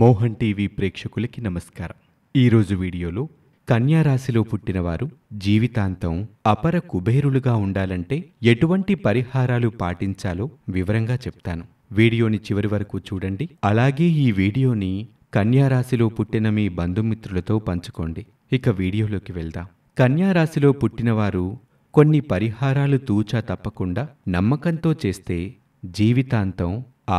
Mohan TV ప్రేక్షకులకి నమస్కారం ఈరోజు వీడియోలో కన్యారాశిలో పుట్టినవారు జీవితాంతం అపర కుబేరులుగా ఉండాలంటే ఎటువంటి పరిహారాలు పాటించాలో వివరంగా చెప్తాను వీడియోని చివరి వరకు చూడండి అలాగే ఈ వీడియోని కన్యారాశిలో పుట్టిన మీ బంధుమిత్రులతో పంచుకోండి ఇక వీడియోలోకి వెళ్దాం కన్యారాశిలో పుట్టినవారు కొన్ని పరిహారాలు తూచా తప్పకుండా నమ్మకంతో చేస్తే జీవితాంతం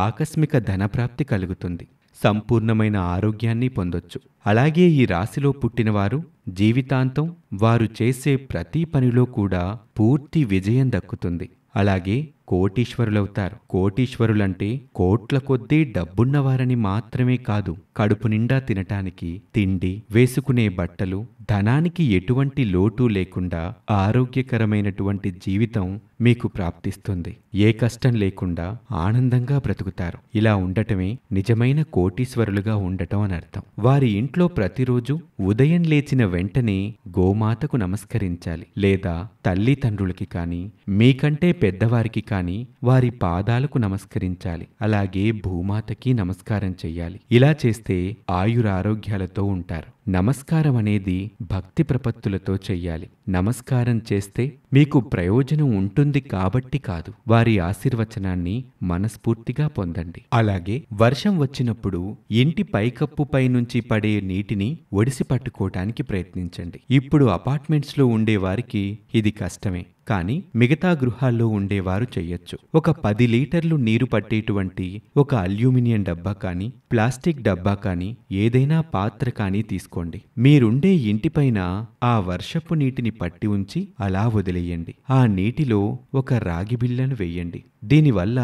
ఆకస్మిక ధనప్రాప్తి కలుగుతుంది సంపూర్ణమైన ఆరోగ్యాన్ని పొందొచ్చు అలాగే ఈ రాశిలో పుట్టినవారు జీవితాంతం వారు చేసే ప్రతి పనిలో కూడా పూర్తి విజయం దక్కుతుంది అలాగే కోటీశ్వరులవుతారు కోటీశ్వరులంటే కోట్ల కొద్దీ డబ్బున్నవారని మాత్రమే కాదు కడుపు నిండా తినటానికి తిండి వేసుకునే బట్టలు ధనానికి ఎటువంటి లోటు లేకుండా ఆరోగ్యకరమైనటువంటి జీవితం మీకు ప్రాప్తిస్తుంది ఏ కష్టం లేకుండా ఆనందంగా బ్రతుకుతారు ఇలా ఉండటమే నిజమైన కోటీశ్వరులుగా ఉండటం అని అర్థం వారి ఇంట్లో ప్రతిరోజు ఉదయం లేచిన వెంటనే గోమాతకు నమస్కరించాలి లేదా తల్లిదండ్రులకి కానీ మీకంటే పెద్దవారికి కానీ వారి పాదాలకు నమస్కరించాలి అలాగే భూమాతకి నమస్కారం చెయ్యాలి ఇలా చేస్తే చేస్తే ఆయురారోగ్యాలతో ఉంటారు నమస్కారం అనేది భక్తి ప్రపత్తులతో చెయ్యాలి నమస్కారం చేస్తే మీకు ప్రయోజనం ఉంటుంది కాబట్టి కాదు వారి ఆశీర్వచనాన్ని మనస్ఫూర్తిగా పొందండి అలాగే వర్షం వచ్చినప్పుడు ఇంటి పైకప్పుపై నుంచి పడే నీటిని ఒడిసి పట్టుకోవటానికి ప్రయత్నించండి ఇప్పుడు అపార్ట్మెంట్స్లో ఉండే వారికి ఇది కష్టమే కానీ మిగతా గృహాల్లో ఉండేవారు చెయ్యొచ్చు ఒక పది లీటర్లు నీరు పట్టేటువంటి ఒక అల్యూమినియం డబ్బా కానీ ప్లాస్టిక్ డబ్బా కానీ ఏదైనా పాత్ర కానీ తీసుకు చేసుకోండి మీరుండే ఇంటిపైన ఆ వర్షపు నీటిని పట్టి ఉంచి అలా వదిలేయండి ఆ నీటిలో ఒక రాగి బిళ్ళను వేయండి దీనివల్ల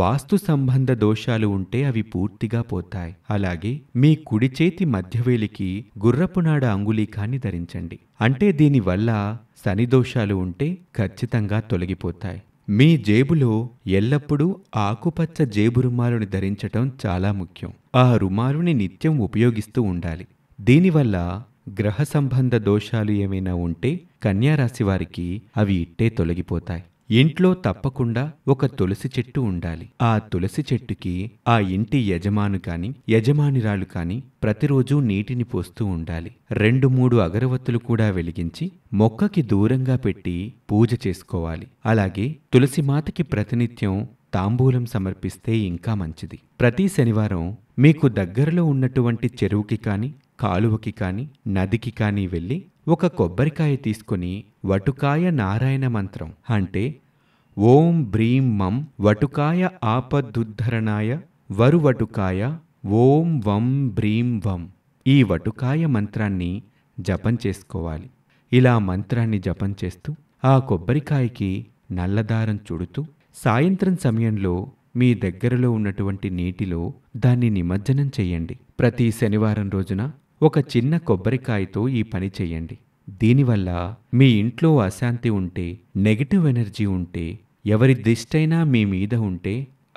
వాస్తు సంబంధ దోషాలు ఉంటే అవి పూర్తిగా పోతాయి అలాగే మీ కుడి చేతి మధ్యవేలికి గుర్రపునాడ అంగులీకాన్ని ధరించండి అంటే దీనివల్ల శని దోషాలు ఉంటే ఖచ్చితంగా తొలగిపోతాయి మీ జేబులో ఎల్లప్పుడూ ఆకుపచ్చ జేబు రుమాలుని ధరించటం చాలా ముఖ్యం ఆ రుమాలుని నిత్యం ఉపయోగిస్తూ ఉండాలి దీనివల్ల గ్రహ సంబంధ దోషాలు ఏమైనా ఉంటే కన్యారాశి వారికి అవి ఇట్టే తొలగిపోతాయి ఇంట్లో తప్పకుండా ఒక తులసి చెట్టు ఉండాలి ఆ తులసి చెట్టుకి ఆ ఇంటి యజమాను కాని యజమానిరాలు కాని ప్రతిరోజూ నీటిని పోస్తూ ఉండాలి రెండు మూడు అగరవత్తులు కూడా వెలిగించి మొక్కకి దూరంగా పెట్టి పూజ చేసుకోవాలి అలాగే తులసిమాతకి ప్రతినిత్యం తాంబూలం సమర్పిస్తే ఇంకా మంచిది ప్రతి శనివారం మీకు దగ్గరలో ఉన్నటువంటి చెరువుకి కానీ కాలువకి కానీ నదికి కానీ వెళ్ళి ఒక కొబ్బరికాయ తీసుకుని వటుకాయ నారాయణ మంత్రం అంటే ఓం బ్రీం మం వటుకాయ ఆపద్దుద్ధరణాయ వరువటుకాయ ఓం వం బ్రీం వం ఈ వటుకాయ మంత్రాన్ని జపం చేసుకోవాలి ఇలా మంత్రాన్ని జపం చేస్తూ ఆ కొబ్బరికాయకి నల్లదారం చుడుతూ సాయంత్రం సమయంలో మీ దగ్గరలో ఉన్నటువంటి నీటిలో దాన్ని నిమజ్జనం చేయండి ప్రతి శనివారం రోజున ఒక చిన్న కొబ్బరికాయతో ఈ పని చేయండి దీనివల్ల మీ ఇంట్లో అశాంతి ఉంటే నెగిటివ్ ఎనర్జీ ఉంటే ఎవరి దిష్టైనా మీ మీద ఉంటే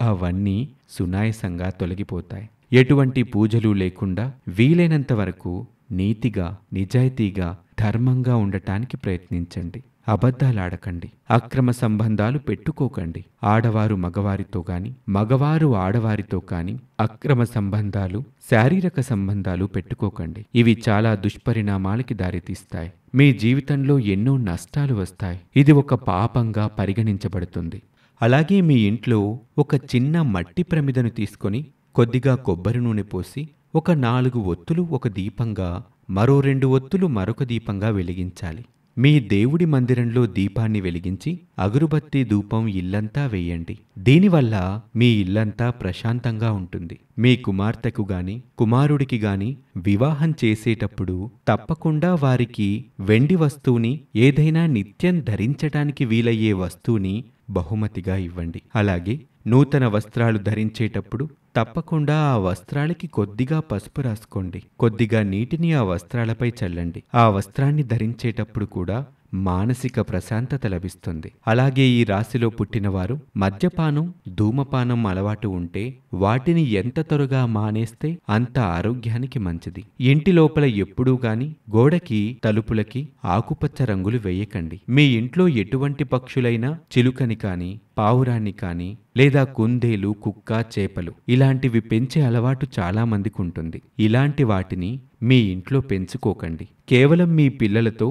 అవన్నీ సునాయసంగా తొలగిపోతాయి ఎటువంటి పూజలు లేకుండా వీలైనంత వరకు నీతిగా నిజాయితీగా ధర్మంగా ఉండటానికి ప్రయత్నించండి అబద్ధాలాడకండి అక్రమ సంబంధాలు పెట్టుకోకండి ఆడవారు మగవారితో గాని మగవారు ఆడవారితో కాని అక్రమ సంబంధాలు శారీరక సంబంధాలు పెట్టుకోకండి ఇవి చాలా దుష్పరిణామాలకి దారితీస్తాయి మీ జీవితంలో ఎన్నో నష్టాలు వస్తాయి ఇది ఒక పాపంగా పరిగణించబడుతుంది అలాగే మీ ఇంట్లో ఒక చిన్న మట్టి ప్రమిదను తీసుకొని కొద్దిగా కొబ్బరి నూనె పోసి ఒక నాలుగు ఒత్తులు ఒక దీపంగా మరో రెండు ఒత్తులు మరొక దీపంగా వెలిగించాలి మీ దేవుడి మందిరంలో దీపాన్ని వెలిగించి అగురుబత్తి ధూపం ఇల్లంతా వేయండి దీనివల్ల మీ ఇల్లంతా ప్రశాంతంగా ఉంటుంది మీ కుమార్తెకు గాని కుమారుడికి గాని వివాహం చేసేటప్పుడు తప్పకుండా వారికి వెండి వస్తువుని ఏదైనా నిత్యం ధరించటానికి వీలయ్యే వస్తువుని బహుమతిగా ఇవ్వండి అలాగే నూతన వస్త్రాలు ధరించేటప్పుడు తప్పకుండా ఆ వస్త్రాలకి కొద్దిగా పసుపు రాసుకోండి కొద్దిగా నీటిని ఆ వస్త్రాలపై చల్లండి ఆ వస్త్రాన్ని ధరించేటప్పుడు కూడా మానసిక ప్రశాంతత లభిస్తుంది అలాగే ఈ రాశిలో పుట్టినవారు మద్యపానం ధూమపానం అలవాటు ఉంటే వాటిని ఎంత త్వరగా మానేస్తే అంత ఆరోగ్యానికి మంచిది ఇంటి లోపల ఎప్పుడూ గాని గోడకి తలుపులకి ఆకుపచ్చ రంగులు వేయకండి మీ ఇంట్లో ఎటువంటి పక్షులైనా చిలుకని కానీ పావురాన్ని కానీ లేదా కుందేలు కుక్క చేపలు ఇలాంటివి పెంచే అలవాటు చాలామందికి ఉంటుంది ఇలాంటి వాటిని మీ ఇంట్లో పెంచుకోకండి కేవలం మీ పిల్లలతో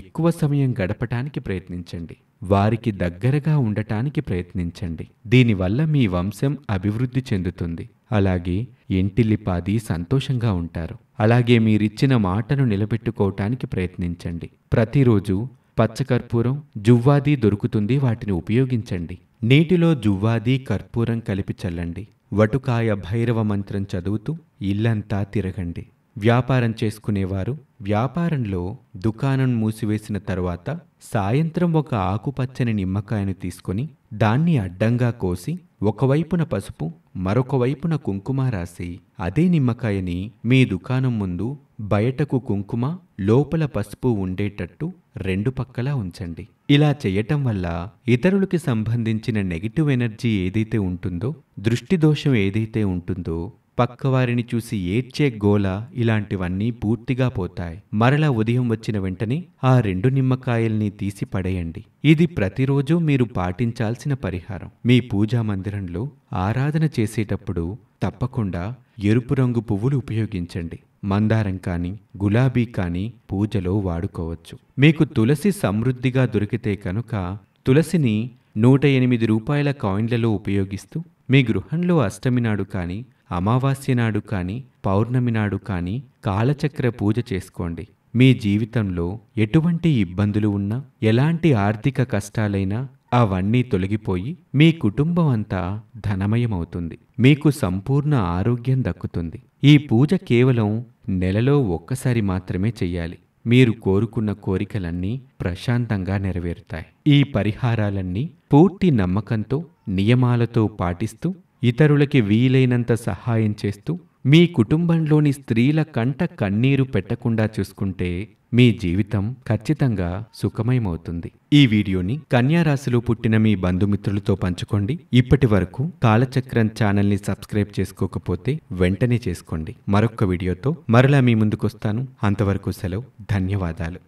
ఎక్కువ సమయం గడపటానికి ప్రయత్నించండి వారికి దగ్గరగా ఉండటానికి ప్రయత్నించండి దీనివల్ల మీ వంశం అభివృద్ధి చెందుతుంది అలాగే ఇంటిల్లిపాది సంతోషంగా ఉంటారు అలాగే మీరిచ్చిన మాటను నిలబెట్టుకోవటానికి ప్రయత్నించండి ప్రతిరోజు పచ్చకర్పూరం జువ్వాది దొరుకుతుంది వాటిని ఉపయోగించండి నీటిలో జువ్వాది కర్పూరం కలిపి చల్లండి వటుకాయ భైరవ మంత్రం చదువుతూ ఇల్లంతా తిరగండి వ్యాపారం చేసుకునేవారు వ్యాపారంలో దుకాణం మూసివేసిన తరువాత సాయంత్రం ఒక ఆకుపచ్చని నిమ్మకాయను తీసుకొని దాన్ని అడ్డంగా కోసి ఒకవైపున పసుపు మరొక వైపున కుంకుమ రాసి అదే నిమ్మకాయని మీ దుకాణం ముందు బయటకు కుంకుమ లోపల పసుపు ఉండేటట్టు రెండు పక్కలా ఉంచండి ఇలా చేయటం వల్ల ఇతరులకి సంబంధించిన నెగిటివ్ ఎనర్జీ ఏదైతే ఉంటుందో దృష్టి దోషం ఏదైతే ఉంటుందో పక్కవారిని చూసి ఏడ్చే గోల ఇలాంటివన్నీ పూర్తిగా పోతాయి మరలా ఉదయం వచ్చిన వెంటనే ఆ రెండు నిమ్మకాయల్ని తీసి పడేయండి ఇది ప్రతిరోజు మీరు పాటించాల్సిన పరిహారం మీ పూజా మందిరంలో ఆరాధన చేసేటప్పుడు తప్పకుండా ఎరుపు రంగు పువ్వులు ఉపయోగించండి మందారం కానీ గులాబీ కానీ పూజలో వాడుకోవచ్చు మీకు తులసి సమృద్ధిగా దొరికితే కనుక తులసిని నూట ఎనిమిది రూపాయల కాయిన్లలో ఉపయోగిస్తూ మీ గృహంలో అష్టమి నాడు కానీ అమావాస్య నాడు కానీ పౌర్ణమి నాడు కానీ కాలచక్ర పూజ చేసుకోండి మీ జీవితంలో ఎటువంటి ఇబ్బందులు ఉన్నా ఎలాంటి ఆర్థిక కష్టాలైనా అవన్నీ తొలగిపోయి మీ కుటుంబం అంతా ధనమయమవుతుంది మీకు సంపూర్ణ ఆరోగ్యం దక్కుతుంది ఈ పూజ కేవలం నెలలో ఒక్కసారి మాత్రమే చెయ్యాలి మీరు కోరుకున్న కోరికలన్నీ ప్రశాంతంగా నెరవేరుతాయి ఈ పరిహారాలన్నీ పూర్తి నమ్మకంతో నియమాలతో పాటిస్తూ ఇతరులకి వీలైనంత సహాయం చేస్తూ మీ కుటుంబంలోని స్త్రీల కంట కన్నీరు పెట్టకుండా చూసుకుంటే మీ జీవితం ఖచ్చితంగా సుఖమయమవుతుంది ఈ వీడియోని కన్యారాశిలో పుట్టిన మీ బంధుమిత్రులతో పంచుకోండి ఇప్పటి వరకు కాలచక్రం ఛానల్ని సబ్స్క్రైబ్ చేసుకోకపోతే వెంటనే చేసుకోండి మరొక వీడియోతో మరలా మీ ముందుకొస్తాను అంతవరకు సెలవు ధన్యవాదాలు